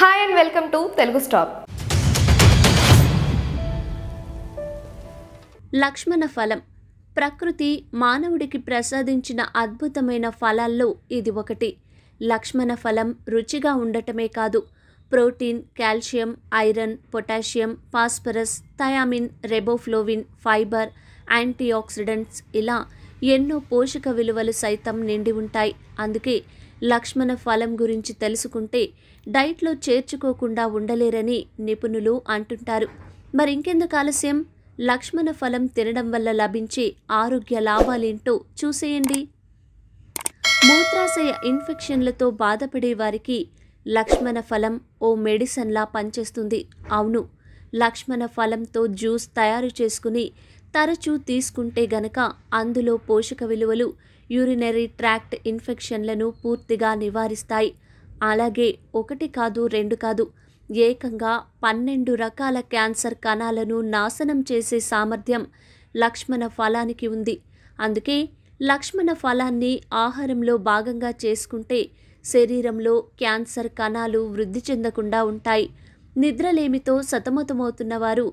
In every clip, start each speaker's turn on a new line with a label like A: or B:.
A: hi and welcome to Telugu stop లక్ష్మణ ఫలం ప్రకృతి మానవుడికి ప్రసాదించిన అద్భుతమైన ఫలాల్లో ఇది ఒకటి లక్ష్మణ ఫలం రుచిగా ఉండటమే కాదు protein calcium iron potassium phosphorus thiamine riboflavin fibre antioxidants ఇలా ఎన్నో పోషక విలువలు సైతం నిండి ఉంటాయి అందుకే లక్ష్మణ ఫలం గురించి తెలుసుకుంటే డైట్లో చేర్చుకోకుండా ఉండలేరని నిపుణులు అంటుంటారు మరింకెందుకు ఆలస్యం లక్ష్మణ ఫలం తినడం వల్ల లభించే ఆరోగ్య లాభాలేంటో చూసేయండి మూత్రాశయ ఇన్ఫెక్షన్లతో బాధపడే వారికి లక్ష్మణ ఫలం ఓ మెడిసన్లా పనిచేస్తుంది అవును లక్ష్మణ ఫలంతో జ్యూస్ తయారు చేసుకుని తరచూ తీసుకుంటే గనక అందులో పోషక విలువలు యూరినరీ ట్రాక్ట్ ఇన్ఫెక్షన్లను పూర్తిగా నివారిస్తాయి అలాగే ఒకటి కాదు రెండు కాదు ఏకంగా పన్నెండు రకాల క్యాన్సర్ కణాలను నాశనం చేసే సామర్థ్యం లక్ష్మణ ఫలానికి ఉంది అందుకే లక్ష్మణ ఫలాన్ని ఆహారంలో భాగంగా చేసుకుంటే శరీరంలో క్యాన్సర్ కణాలు వృద్ధి చెందకుండా ఉంటాయి నిద్రలేమితో సతమతమవుతున్నవారు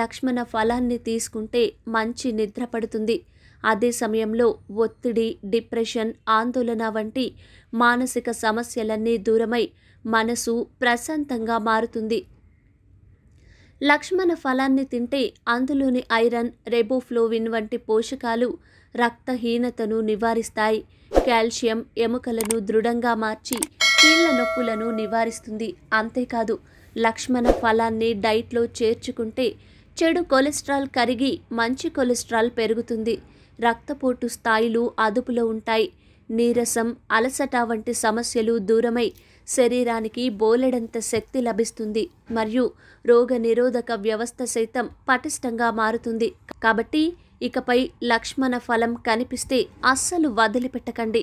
A: లక్ష్మణ ఫలాన్ని తీసుకుంటే మంచి నిద్ర పడుతుంది అదే సమయంలో ఒత్తిడి డిప్రెషన్ ఆందోళన వంటి మానసిక సమస్యలన్నీ దూరమై మనసు ప్రశాంతంగా మారుతుంది లక్ష్మణ ఫలాన్ని తింటే అందులోని ఐరన్ రెబోఫ్లోవిన్ వంటి పోషకాలు రక్తహీనతను నివారిస్తాయి కాల్షియం ఎముకలను దృఢంగా మార్చి కీళ్ల నొప్పులను నివారిస్తుంది అంతేకాదు లక్ష్మణ ఫలాన్ని డైట్లో చేర్చుకుంటే చెడు కొలెస్ట్రాల్ కరిగి మంచి కొలెస్ట్రాల్ పెరుగుతుంది రక్తపోటు స్థాయిలు అదుపులో ఉంటాయి నీరసం అలసట వంటి సమస్యలు దూరమై శరీరానికి బోలెడంత శక్తి లభిస్తుంది మరియు రోగ నిరోధక వ్యవస్థ సైతం పటిష్టంగా మారుతుంది కాబట్టి ఇకపై లక్ష్మణ ఫలం కనిపిస్తే అస్సలు వదిలిపెట్టకండి